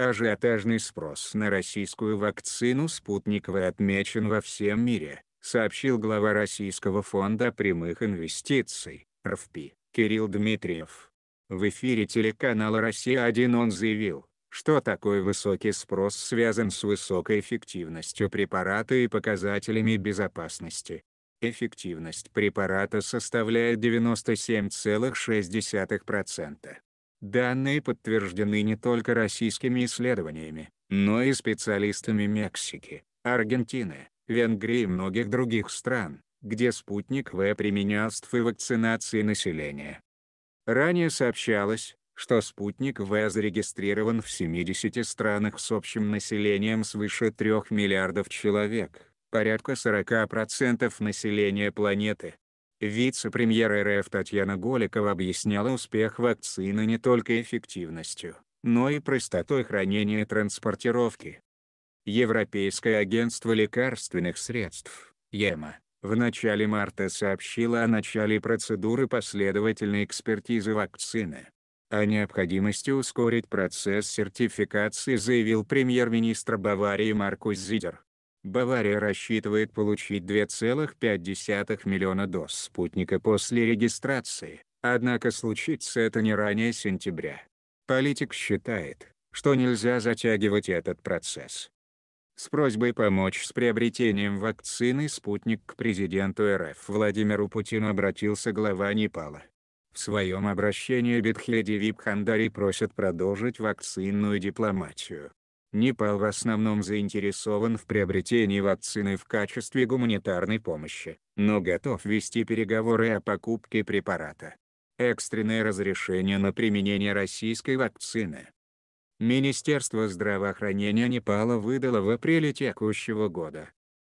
Ажиотажный спрос на российскую вакцину «Спутник В» отмечен во всем мире, сообщил глава Российского фонда прямых инвестиций, РФП, Кирилл Дмитриев. В эфире телеканала «Россия-1» он заявил, что такой высокий спрос связан с высокой эффективностью препарата и показателями безопасности. Эффективность препарата составляет 97,6%. Данные подтверждены не только российскими исследованиями, но и специалистами Мексики, Аргентины, Венгрии и многих других стран, где спутник В применялся в вакцинации населения. Ранее сообщалось, что спутник В зарегистрирован в 70 странах с общим населением свыше 3 миллиардов человек, порядка 40% населения планеты, Вице-премьер РФ Татьяна Голикова объясняла успех вакцины не только эффективностью, но и простотой хранения и транспортировки. Европейское агентство лекарственных средств, ЕМА, в начале марта сообщило о начале процедуры последовательной экспертизы вакцины. О необходимости ускорить процесс сертификации заявил премьер-министр Баварии Маркус Зидер. Бавария рассчитывает получить 2,5 миллиона доз спутника после регистрации, однако случится это не ранее сентября. Политик считает, что нельзя затягивать этот процесс. С просьбой помочь с приобретением вакцины «Спутник» к президенту РФ Владимиру Путину обратился глава Непала. В своем обращении Бетхеди Випхандари просят продолжить вакцинную дипломатию, Непал в основном заинтересован в приобретении вакцины в качестве гуманитарной помощи, но готов вести переговоры о покупке препарата. Экстренное разрешение на применение российской вакцины. Министерство здравоохранения Непала выдало в апреле текущего года